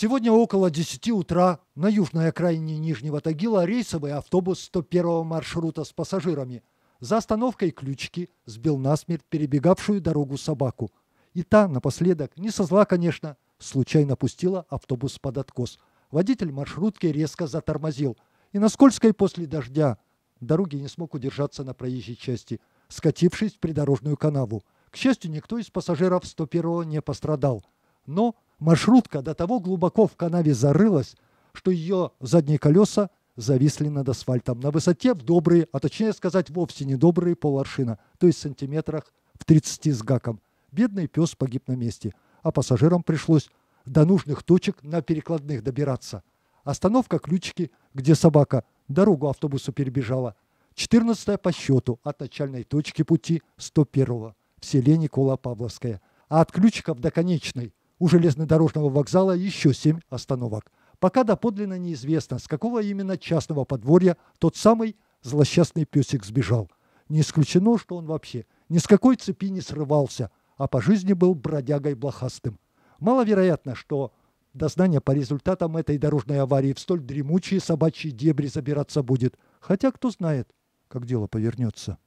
Сегодня около 10 утра на южной окраине Нижнего Тагила рейсовый автобус 101 маршрута с пассажирами за остановкой ключки сбил насмерть перебегавшую дорогу собаку. И та, напоследок, не со зла, конечно, случайно пустила автобус под откос. Водитель маршрутки резко затормозил. И на скользкой после дождя дороги не смог удержаться на проезжей части, скатившись в придорожную канаву. К счастью, никто из пассажиров 101 не пострадал. Но Маршрутка до того глубоко в канаве зарылась, что ее задние колеса зависли над асфальтом на высоте в добрые, а точнее сказать, вовсе не добрые поларшина, то есть в сантиметрах в 30 с гаком. Бедный пес погиб на месте, а пассажирам пришлось до нужных точек на перекладных добираться. Остановка ключики, где собака дорогу автобусу перебежала. 14 по счету от начальной точки пути 101 в селе Никола Павловское. А от ключиков до конечной у железнодорожного вокзала еще семь остановок. Пока доподлинно неизвестно, с какого именно частного подворья тот самый злосчастный песик сбежал. Не исключено, что он вообще ни с какой цепи не срывался, а по жизни был бродягой блохастым. Маловероятно, что дознание по результатам этой дорожной аварии в столь дремучие собачьи дебри забираться будет. Хотя кто знает, как дело повернется.